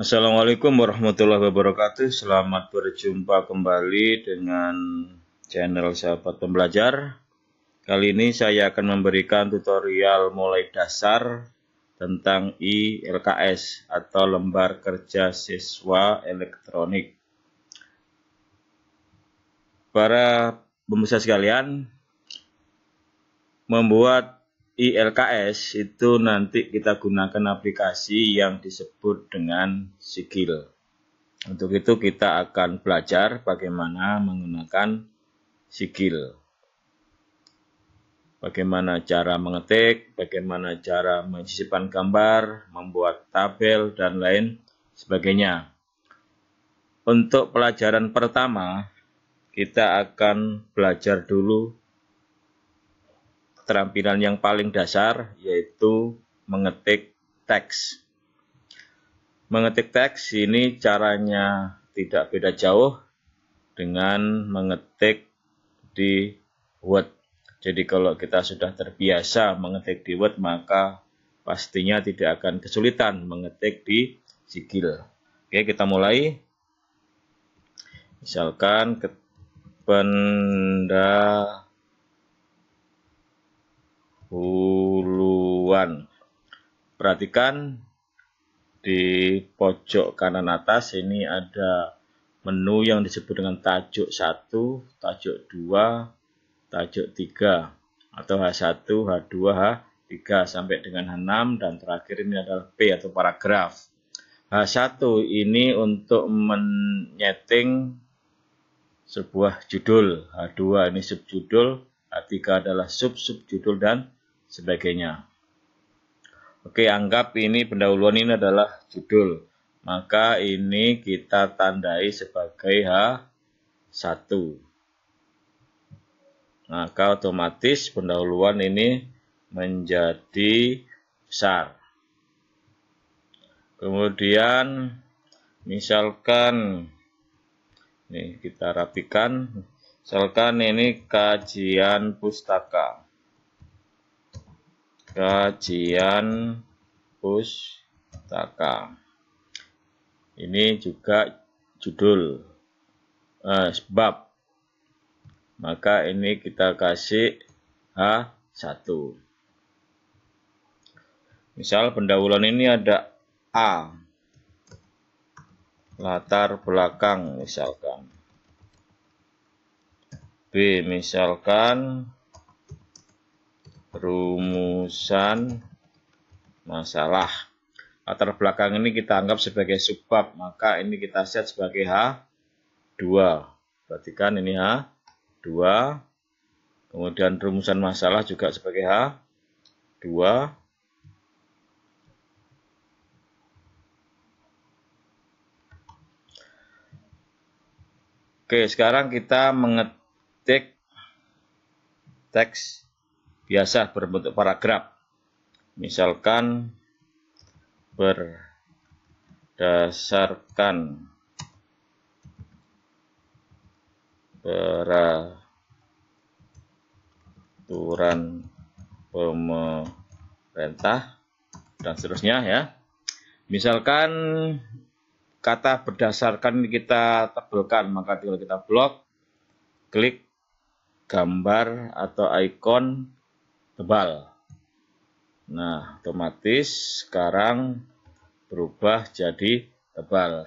Assalamualaikum warahmatullahi wabarakatuh. Selamat berjumpa kembali dengan channel Sahabat Pembelajar. Kali ini saya akan memberikan tutorial mulai dasar tentang ILKS atau Lembar Kerja Siswa Elektronik. Para pemirsa sekalian, membuat ILKS itu nanti kita gunakan aplikasi yang disebut dengan Sigil. Untuk itu kita akan belajar bagaimana menggunakan Sigil. Bagaimana cara mengetik, bagaimana cara menyisipkan gambar, membuat tabel, dan lain sebagainya. Untuk pelajaran pertama, kita akan belajar dulu keterampilan yang paling dasar yaitu mengetik teks. Mengetik teks ini caranya tidak beda jauh dengan mengetik di Word. Jadi kalau kita sudah terbiasa mengetik di Word maka pastinya tidak akan kesulitan mengetik di sigil. Oke, kita mulai. Misalkan ke huluan. Perhatikan di pojok kanan atas ini ada menu yang disebut dengan tajuk 1, tajuk 2, tajuk 3 atau H1, H2, H3 sampai dengan H6 dan terakhir ini adalah P atau paragraf. H1 ini untuk menyeting sebuah judul, H2 ini subjudul, H3 adalah sub-subjudul dan sebagainya. Oke, anggap ini pendahuluan ini adalah judul. Maka ini kita tandai sebagai H1. Maka otomatis pendahuluan ini menjadi besar. Kemudian misalkan nih kita rapikan. Misalkan ini kajian pustaka kajian pustaka. Ini juga judul eh, sebab. Maka ini kita kasih H1. Misal pendahuluan ini ada A. Latar belakang misalkan. B misalkan rumusan masalah. Latar belakang ini kita anggap sebagai subbab, maka ini kita set sebagai H2. Perhatikan ini H2. Kemudian rumusan masalah juga sebagai H2. Oke, sekarang kita mengetik teks biasa berbentuk paragraf. Misalkan berdasarkan peraturan pemerintah dan seterusnya ya. Misalkan kata berdasarkan kita tebelkan maka tinggal kita blok klik gambar atau ikon tebal. Nah, otomatis sekarang berubah jadi tebal.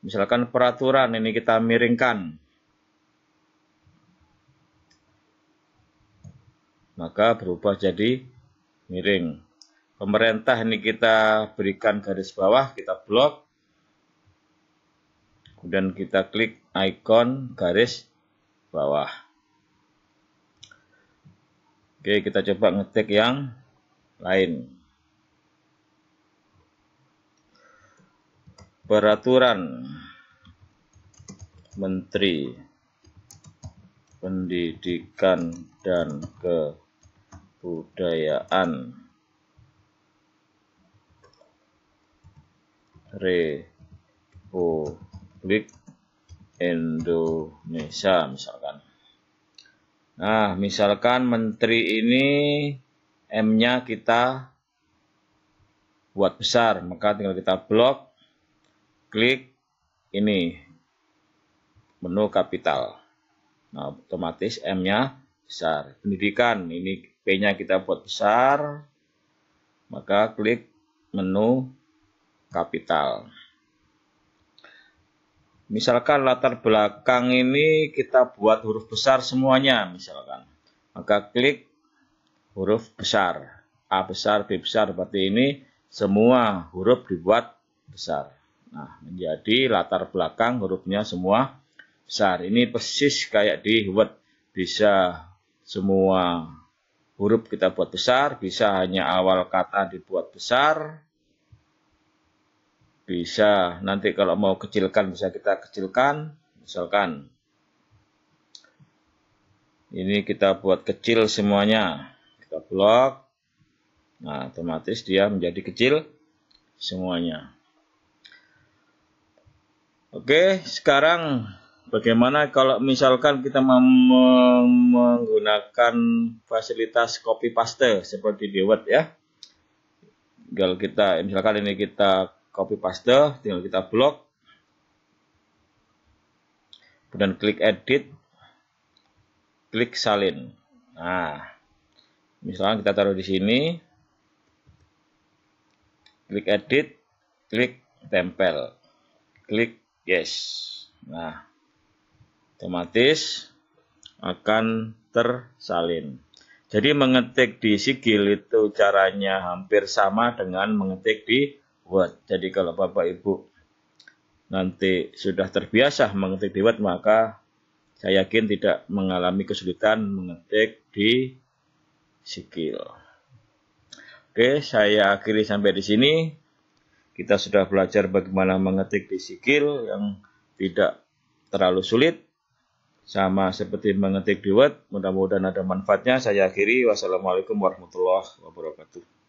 Misalkan peraturan ini kita miringkan. Maka berubah jadi miring. Pemerintah ini kita berikan garis bawah, kita blok. Kemudian kita klik ikon garis bawah. Oke, kita coba ngetik yang lain. Peraturan Menteri Pendidikan dan Kebudayaan Republik Indonesia misalkan. Nah, misalkan menteri ini M-nya kita buat besar, maka tinggal kita blok, klik ini, menu kapital. Nah, otomatis M-nya besar. Pendidikan, ini P-nya kita buat besar, maka klik menu kapital. Misalkan latar belakang ini kita buat huruf besar semuanya misalkan. Maka klik huruf besar. A besar, B besar berarti ini semua huruf dibuat besar. Nah, menjadi latar belakang hurufnya semua besar. Ini persis kayak di Word. Bisa semua huruf kita buat besar, bisa hanya awal kata dibuat besar, bisa nanti kalau mau kecilkan bisa kita kecilkan, misalkan ini kita buat kecil semuanya, kita blok, nah otomatis dia menjadi kecil semuanya. Oke, sekarang bagaimana kalau misalkan kita menggunakan fasilitas copy paste seperti di Word ya. Tinggal kita, misalkan ini kita copy paste, tinggal kita blok. Kemudian klik edit, klik salin. Nah, misalnya kita taruh di sini, klik edit, klik tempel, klik yes. Nah, otomatis akan tersalin. Jadi mengetik di sigil itu caranya hampir sama dengan mengetik di buat. Jadi kalau Bapak Ibu nanti sudah terbiasa mengetik di Word, maka saya yakin tidak mengalami kesulitan mengetik di sikil. Oke, saya akhiri sampai di sini. Kita sudah belajar bagaimana mengetik di sikil yang tidak terlalu sulit. Sama seperti mengetik di Word, mudah-mudahan ada manfaatnya. Saya akhiri. Wassalamualaikum warahmatullahi wabarakatuh.